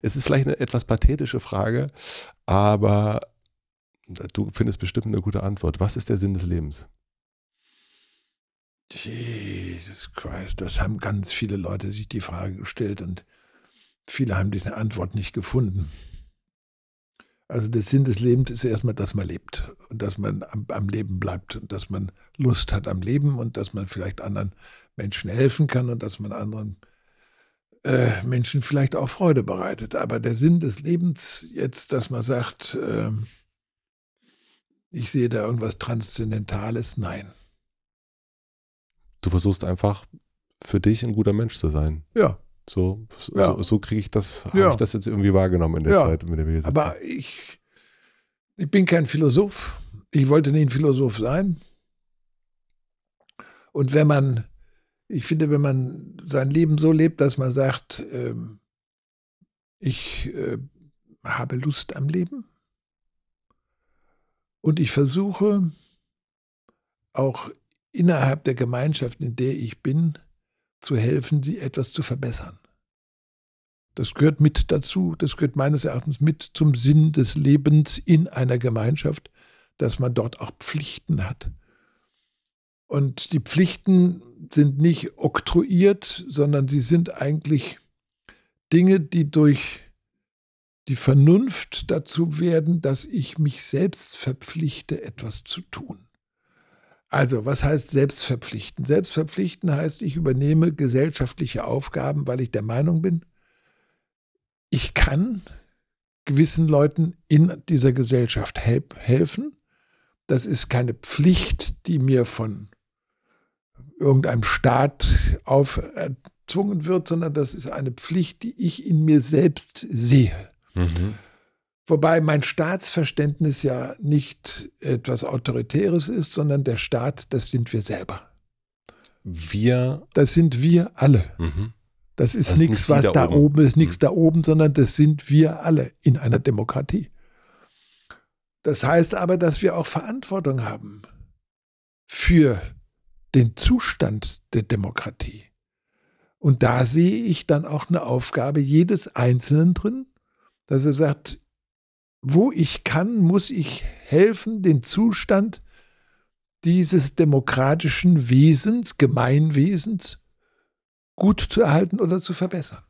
Es ist vielleicht eine etwas pathetische Frage, aber du findest bestimmt eine gute Antwort. Was ist der Sinn des Lebens? Jesus Christ, das haben ganz viele Leute sich die Frage gestellt und viele haben diese Antwort nicht gefunden. Also der Sinn des Lebens ist erstmal, dass man lebt und dass man am, am, Leben bleibt und dass man Lust hat am Leben und dass man vielleicht anderen Menschen helfen kann und dass man anderen äh, Menschen vielleicht auch Freude bereitet. Aber der Sinn des Lebens jetzt, dass man sagt, äh, ich sehe da irgendwas Transzendentales, nein. Du versuchst einfach für dich ein guter Mensch zu sein. Ja. So, so, ja. so, kriege ich das, habe ja. ich das jetzt irgendwie wahrgenommen in der ja. Zeit, in der wir sitzen. Aber ich, ich bin kein Philosoph. Ich wollte nie ein Philosoph sein. Und wenn man ich finde, wenn man sein Leben so lebt, dass man sagt, äh, ich äh, habe Lust am Leben und ich versuche auch innerhalb der Gemeinschaft, in der ich bin, zu helfen, sie etwas zu verbessern. Das gehört mit dazu, das gehört meines Erachtens mit zum Sinn des Lebens in einer Gemeinschaft, dass man dort auch Pflichten hat, und die Pflichten sind nicht oktroyiert, sondern sie sind eigentlich Dinge, die durch die Vernunft dazu werden, dass ich mich selbst verpflichte, etwas zu tun. Also, was heißt selbstverpflichten? Selbstverpflichten heißt, ich übernehme gesellschaftliche Aufgaben, weil ich der Meinung bin, ich kann gewissen Leuten in dieser Gesellschaft helfen. Das ist keine Pflicht, die mir von irgendeinem Staat aufzwungen wird, sondern das ist eine Pflicht, die ich in mir selbst sehe. Mhm. Wobei mein Staatsverständnis ja nicht etwas Autoritäres ist, sondern der Staat, das sind wir selber. Wir. Das sind wir alle. Mhm. Das ist das nichts, was da, da oben, oben ist, nichts mhm. da oben, sondern das sind wir alle in einer Demokratie. Das heißt aber, dass wir auch Verantwortung haben für den Zustand der Demokratie. Und da sehe ich dann auch eine Aufgabe jedes Einzelnen drin, dass er sagt, wo ich kann, muss ich helfen, den Zustand dieses demokratischen Wesens, Gemeinwesens gut zu erhalten oder zu verbessern.